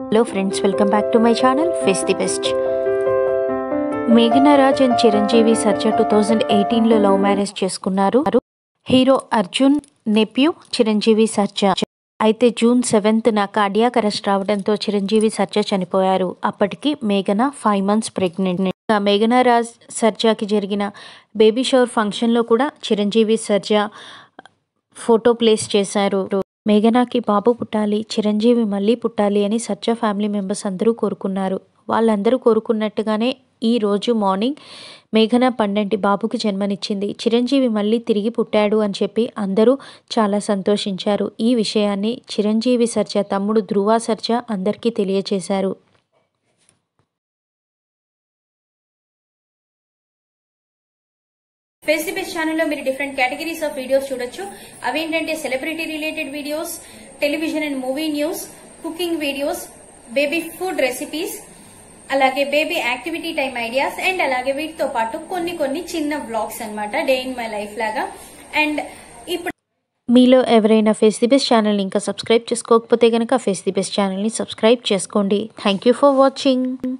hello friends welcome back to my channel face the best మేఘనా Raj and Chiranjeevi Sarja two thousand ఎయిటీన్లో love marriage చేసుకున్నారు hero Arjun nephew Chiranjeevi Sarja అయితే June సెవెంత్న cardiac arrest రావడంతో చిరంజీవి సర్జా చనిపోయారు అప్పటికి మేఘన ఫైవ్ మంత్స్ ప్రెగ్నెంట్ మేఘనా రాజ్ సర్జాకి జరిగిన బేబీ షవర్ ఫంక్షన్లో కూడా చిరంజీవి సర్జా ఫోటో ప్లేస్ చేశారు మేఘనాకి బాబు పుట్టాలి చిరంజీవి మళ్ళీ పుట్టాలి అని సత్య ఫ్యామిలీ మెంబర్స్ అందరూ కోరుకున్నారు వాళ్ళందరూ కోరుకున్నట్టుగానే ఈ రోజు మార్నింగ్ మేఘన పండంటి బాబుకు జన్మనిచ్చింది చిరంజీవి మళ్ళీ తిరిగి పుట్టాడు అని చెప్పి అందరూ చాలా సంతోషించారు ఈ విషయాన్ని చిరంజీవి సర్జ తమ్ముడు ధ్రువా సర్జ అందరికీ తెలియచేశారు ఫేస్ టు ఛానల్లో మీరు డిఫరెంట్ కేటగిరీస్ ఆఫ్ వీడియోస్ చూడొచ్చు అవేంటంటే celebrity related videos television and movie news cooking videos baby food recipes అలాగే baby activity time ideas and అలాగే వీటితో పాటు కొన్ని కొన్ని చిన్న బ్లాగ్స్ అనమాట డే ఇన్ మై లైఫ్ లాగా అండ్ ఇప్పుడు మీలో ఎవరైనా ఫేస్ ది బెస్ట్ ఛానల్ని ఇంకా సబ్స్క్రైబ్ చేసుకోకపోతే కనుక ఫేస్ ది బెస్ట్ ఛానల్ని సబ్స్క్రైబ్ చేసుకోండి థ్యాంక్ ఫర్ వాచింగ్